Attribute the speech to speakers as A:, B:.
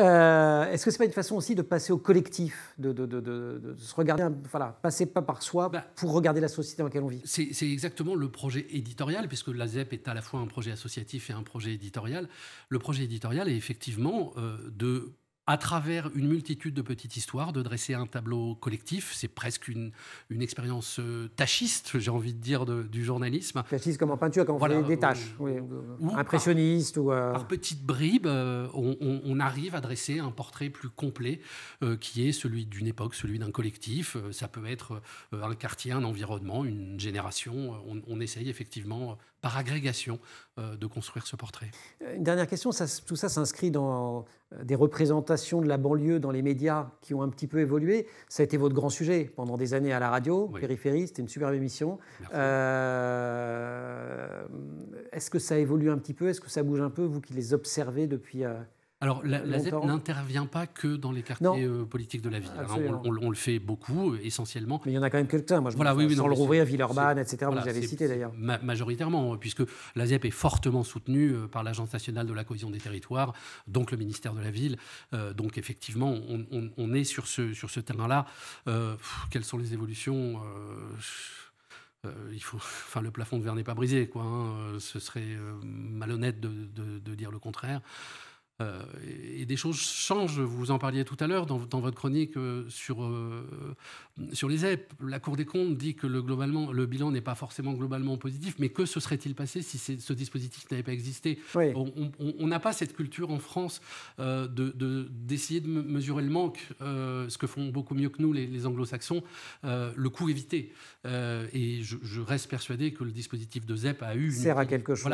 A: Euh, est-ce que c'est pas une façon aussi de passer au collectif, de, se regarder, voilà, passer pas par soi bah. pour regarder la société dans laquelle on vit
B: C'est exactement le projet éditorial, puisque la ZEP est à la fois un projet associatif et un projet éditorial. Le projet éditorial est effectivement euh, de à travers une multitude de petites histoires, de dresser un tableau collectif. C'est presque une, une expérience euh, tachiste, j'ai envie de dire, du journalisme.
A: Tachiste comme en peinture, quand on fait des euh, tâches,
B: impressionniste. Par, ou euh, par petites bribes, on, arrive à dresser un portrait plus complet qui est celui d'une époque, celui d'un collectif. Ça peut être un quartier, un environnement, une génération. On, on essaye effectivement par agrégation euh, de construire ce portrait.
A: Euh, une dernière question, tout ça s'inscrit dans euh, des représentations de la banlieue dans les médias qui ont un petit peu évolué. Ça a été votre grand sujet pendant des années à la radio, Périphérie, c'était une superbe émission. Est-ce que ça évolue un petit peu Est-ce que ça bouge un peu, vous qui les observez depuis...
B: Alors, la, n'intervient pas que dans les quartiers euh, politiques de la ville. Hein, on, le fait beaucoup, euh, essentiellement. Mais il y en a quand même quelques-uns. Moi, je le rouvrir, Villeurbanne, etc., vous avez cité d'ailleurs. majoritairement, euh, puisque la ZEP est fortement soutenue par l'Agence nationale de la cohésion des territoires, donc le ministère de la Ville. donc, effectivement, on, est sur ce, terrain-là. quelles sont les évolutions il faut, enfin, le plafond de verre n'est pas brisé, quoi. Hein. ce serait malhonnête de, dire le contraire. Euh, et, des choses changent. Vous en parliez tout à l'heure dans, dans, votre chronique euh, sur, euh, sur les ZEP. La Cour des comptes dit que le, globalement, le bilan n'est pas forcément globalement positif, mais que se serait-il passé si ce dispositif n'avait pas existé On n'a pas cette culture en France d'essayer de, d'essayer de, mesurer le manque, ce que font beaucoup mieux que nous les, anglo-saxons, le coût évité. et je, reste persuadé que le dispositif de ZEP a eu... Sert à quelque chose.